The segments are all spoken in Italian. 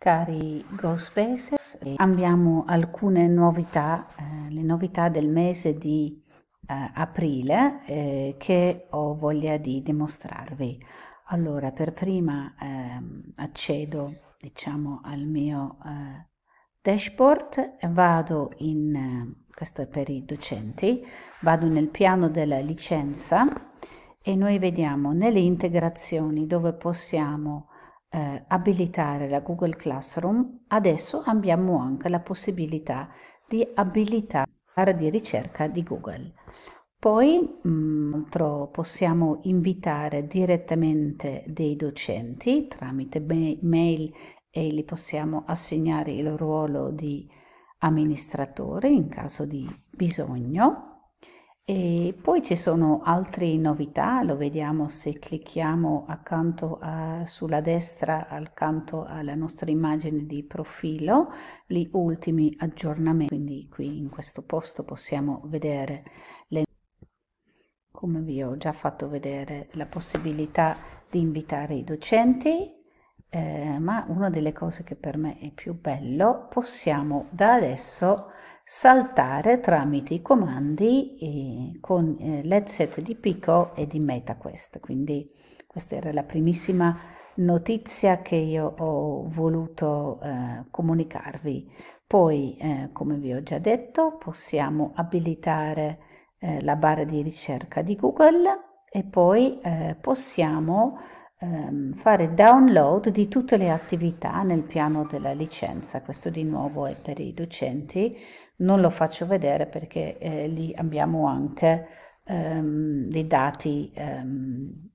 Cari Ghostfaces, eh, abbiamo alcune novità, eh, le novità del mese di eh, aprile eh, che ho voglia di dimostrarvi. Allora, per prima ehm, accedo diciamo, al mio eh, dashboard, vado in, eh, questo è per i docenti, vado nel piano della licenza e noi vediamo nelle integrazioni dove possiamo eh, abilitare la Google Classroom, adesso abbiamo anche la possibilità di abilitare l'area di ricerca di Google. Poi mh, mm, possiamo invitare direttamente dei docenti tramite mail e gli possiamo assegnare il ruolo di amministratore in caso di bisogno e poi ci sono altre novità, lo vediamo se clicchiamo accanto a, eh, sulla destra accanto alla nostra immagine di profilo, gli ultimi aggiornamenti, quindi qui in questo posto possiamo vedere le come vi ho già fatto vedere la possibilità di invitare i docenti eh, ma una delle cose che per me è più bello possiamo da adesso saltare tramite i comandi eh, con eh, l'headset di Pico e di MetaQuest. Quindi questa era la primissima notizia che io ho voluto eh, comunicarvi. Poi, eh, come vi ho già detto, possiamo abilitare eh, la barra di ricerca di Google e poi eh, possiamo ehm, fare download di tutte le attività nel piano della licenza. Questo di nuovo è per i docenti, non lo faccio vedere perché eh, lì abbiamo anche ehm, dei dati ehm,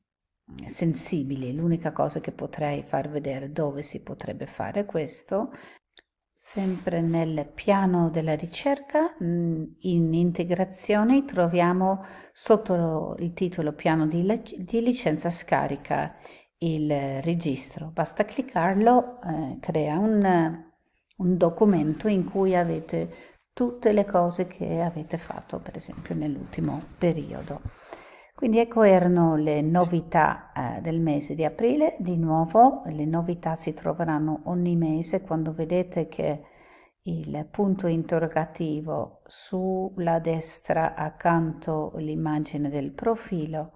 sensibili. L'unica cosa che potrei far vedere dove si potrebbe fare questo Sempre nel piano della ricerca, mm, in integrazione, troviamo sotto il titolo piano di, di licenza scarica il registro. Basta cliccarlo, eh, crea un, un documento in cui avete tutte le cose che avete fatto, per esempio, nell'ultimo periodo. Quindi ecco erano le novità eh, del mese di aprile, di nuovo le novità si troveranno ogni mese quando vedete che il punto interrogativo sulla destra accanto all'immagine del profilo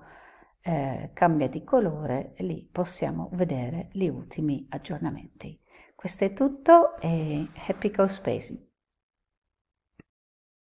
eh, cambia di colore, lì possiamo vedere gli ultimi aggiornamenti. Questo è tutto e happy co-spacing!